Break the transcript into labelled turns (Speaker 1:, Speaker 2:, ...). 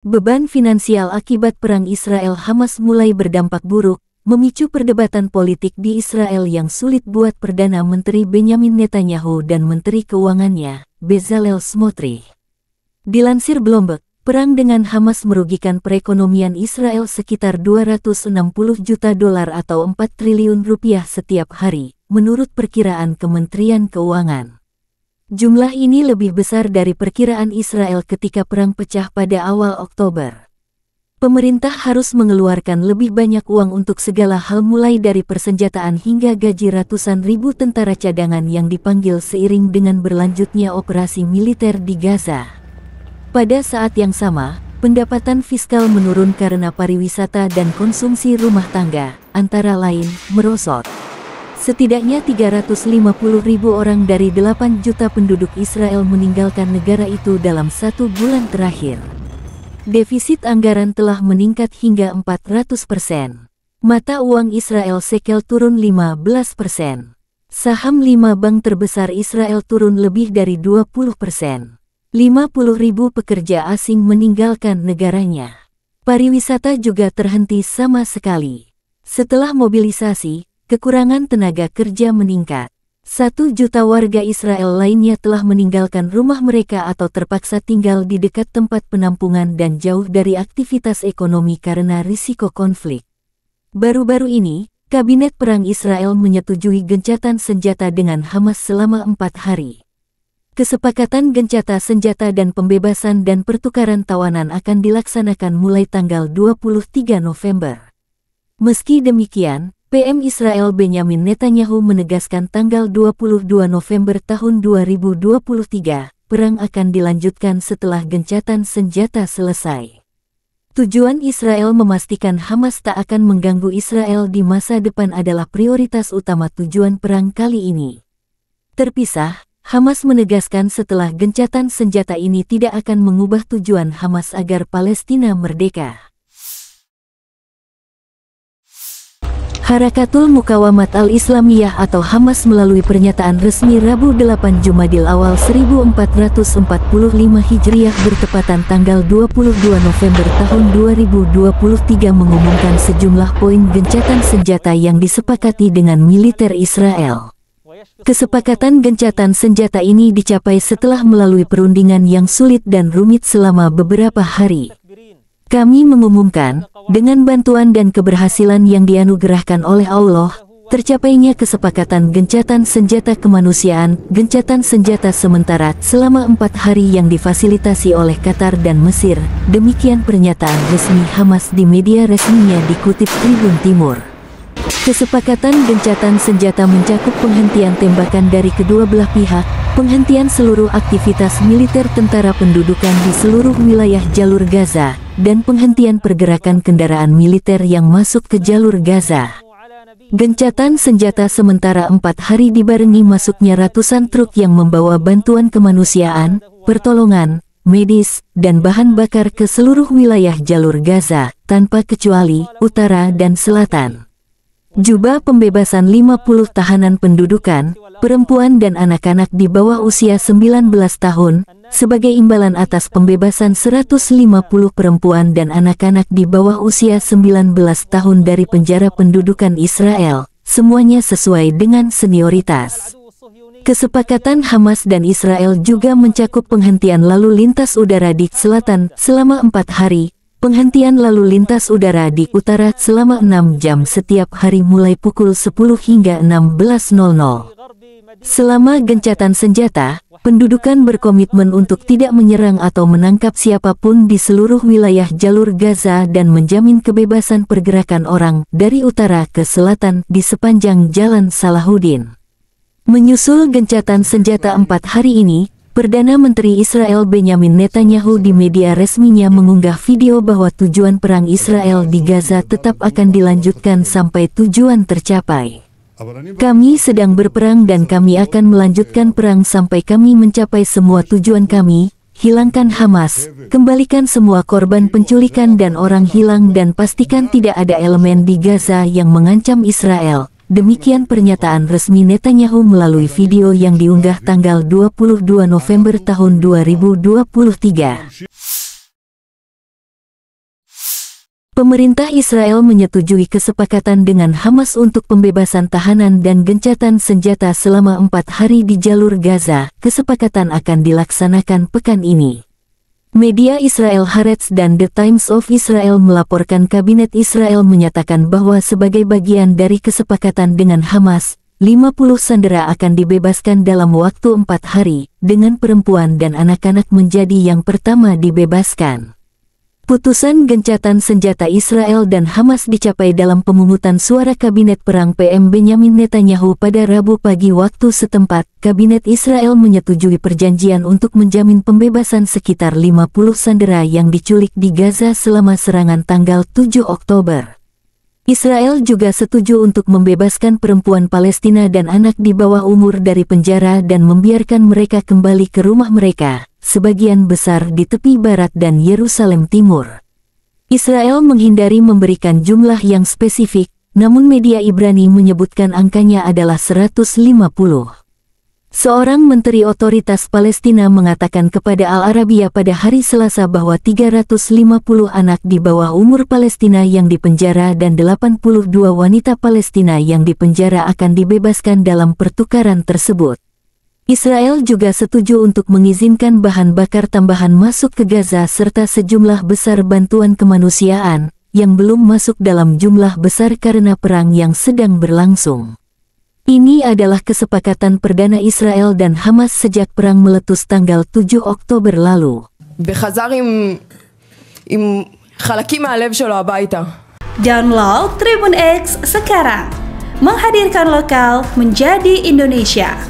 Speaker 1: Beban finansial akibat perang Israel-Hamas mulai berdampak buruk, memicu perdebatan politik di Israel yang sulit buat Perdana Menteri Benjamin Netanyahu dan Menteri Keuangannya, Bezalel Smotrich. Dilansir Bloomberg, perang dengan Hamas merugikan perekonomian Israel sekitar 260 juta dolar atau 4 triliun rupiah setiap hari, menurut perkiraan Kementerian Keuangan. Jumlah ini lebih besar dari perkiraan Israel ketika perang pecah pada awal Oktober. Pemerintah harus mengeluarkan lebih banyak uang untuk segala hal mulai dari persenjataan hingga gaji ratusan ribu tentara cadangan yang dipanggil seiring dengan berlanjutnya operasi militer di Gaza. Pada saat yang sama, pendapatan fiskal menurun karena pariwisata dan konsumsi rumah tangga, antara lain, merosot. Setidaknya 350 ribu orang dari 8 juta penduduk Israel meninggalkan negara itu dalam satu bulan terakhir. Defisit anggaran telah meningkat hingga 400 persen. Mata uang Israel sekel turun 15 persen. Saham lima bank terbesar Israel turun lebih dari 20 persen. 50 ribu pekerja asing meninggalkan negaranya. Pariwisata juga terhenti sama sekali. Setelah mobilisasi, kekurangan tenaga kerja meningkat. Satu juta warga Israel lainnya telah meninggalkan rumah mereka atau terpaksa tinggal di dekat tempat penampungan dan jauh dari aktivitas ekonomi karena risiko konflik. Baru-baru ini, Kabinet Perang Israel menyetujui gencatan senjata dengan Hamas selama empat hari. Kesepakatan gencata senjata dan pembebasan dan pertukaran tawanan akan dilaksanakan mulai tanggal 23 November. Meski demikian, PM Israel Benjamin Netanyahu menegaskan tanggal 22 November tahun 2023, perang akan dilanjutkan setelah gencatan senjata selesai. Tujuan Israel memastikan Hamas tak akan mengganggu Israel di masa depan adalah prioritas utama tujuan perang kali ini. Terpisah, Hamas menegaskan setelah gencatan senjata ini tidak akan mengubah tujuan Hamas agar Palestina merdeka. Harakatul Mukawamat al-Islamiyah atau Hamas melalui pernyataan resmi Rabu 8 Jumadil awal 1445 Hijriah bertepatan tanggal 22 November tahun 2023 mengumumkan sejumlah poin gencatan senjata yang disepakati dengan militer Israel. Kesepakatan gencatan senjata ini dicapai setelah melalui perundingan yang sulit dan rumit selama beberapa hari. Kami mengumumkan, dengan bantuan dan keberhasilan yang dianugerahkan oleh Allah, tercapainya kesepakatan gencatan senjata kemanusiaan, gencatan senjata sementara selama empat hari yang difasilitasi oleh Qatar dan Mesir. Demikian pernyataan resmi Hamas di media resminya dikutip Tribun Timur. Kesepakatan gencatan senjata mencakup penghentian tembakan dari kedua belah pihak, penghentian seluruh aktivitas militer tentara pendudukan di seluruh wilayah jalur Gaza, dan penghentian pergerakan kendaraan militer yang masuk ke jalur Gaza. Gencatan senjata sementara empat hari dibarengi masuknya ratusan truk yang membawa bantuan kemanusiaan, pertolongan, medis, dan bahan bakar ke seluruh wilayah jalur Gaza, tanpa kecuali utara dan selatan. Jubah pembebasan 50 tahanan pendudukan, perempuan dan anak-anak di bawah usia 19 tahun, sebagai imbalan atas pembebasan 150 perempuan dan anak-anak di bawah usia 19 tahun dari penjara pendudukan Israel, semuanya sesuai dengan senioritas. Kesepakatan Hamas dan Israel juga mencakup penghentian lalu lintas udara di selatan selama empat hari, Penghentian lalu lintas udara di utara selama 6 jam setiap hari mulai pukul 10 hingga 16.00. Selama gencatan senjata, pendudukan berkomitmen untuk tidak menyerang atau menangkap siapapun di seluruh wilayah jalur Gaza dan menjamin kebebasan pergerakan orang dari utara ke selatan di sepanjang jalan Salahuddin. Menyusul gencatan senjata empat hari ini, Perdana Menteri Israel Benjamin Netanyahu di media resminya mengunggah video bahwa tujuan perang Israel di Gaza tetap akan dilanjutkan sampai tujuan tercapai. Kami sedang berperang dan kami akan melanjutkan perang sampai kami mencapai semua tujuan kami, hilangkan Hamas, kembalikan semua korban penculikan dan orang hilang dan pastikan tidak ada elemen di Gaza yang mengancam Israel, Demikian pernyataan resmi Netanyahu melalui video yang diunggah tanggal 22 November tahun 2023. Pemerintah Israel menyetujui kesepakatan dengan Hamas untuk pembebasan tahanan dan gencatan senjata selama empat hari di jalur Gaza. Kesepakatan akan dilaksanakan pekan ini. Media Israel Haaretz dan The Times of Israel melaporkan Kabinet Israel menyatakan bahwa sebagai bagian dari kesepakatan dengan Hamas, 50 sandera akan dibebaskan dalam waktu empat hari, dengan perempuan dan anak-anak menjadi yang pertama dibebaskan. Putusan gencatan senjata Israel dan Hamas dicapai dalam pemungutan suara Kabinet Perang PM Benyamin Netanyahu pada Rabu pagi waktu setempat. Kabinet Israel menyetujui perjanjian untuk menjamin pembebasan sekitar 50 sandera yang diculik di Gaza selama serangan tanggal 7 Oktober. Israel juga setuju untuk membebaskan perempuan Palestina dan anak di bawah umur dari penjara dan membiarkan mereka kembali ke rumah mereka, sebagian besar di tepi barat dan Yerusalem Timur. Israel menghindari memberikan jumlah yang spesifik, namun media Ibrani menyebutkan angkanya adalah 150. Seorang menteri otoritas Palestina mengatakan kepada Al Arabiya pada hari Selasa bahwa 350 anak di bawah umur Palestina yang dipenjara dan 82 wanita Palestina yang dipenjara akan dibebaskan dalam pertukaran tersebut. Israel juga setuju untuk mengizinkan bahan bakar tambahan masuk ke Gaza serta sejumlah besar bantuan kemanusiaan yang belum masuk dalam jumlah besar karena perang yang sedang berlangsung. Ini adalah kesepakatan perdana Israel dan Hamas sejak perang meletus tanggal 7 Oktober lalu. Download Tribun X sekarang. Menghadirkan lokal menjadi Indonesia.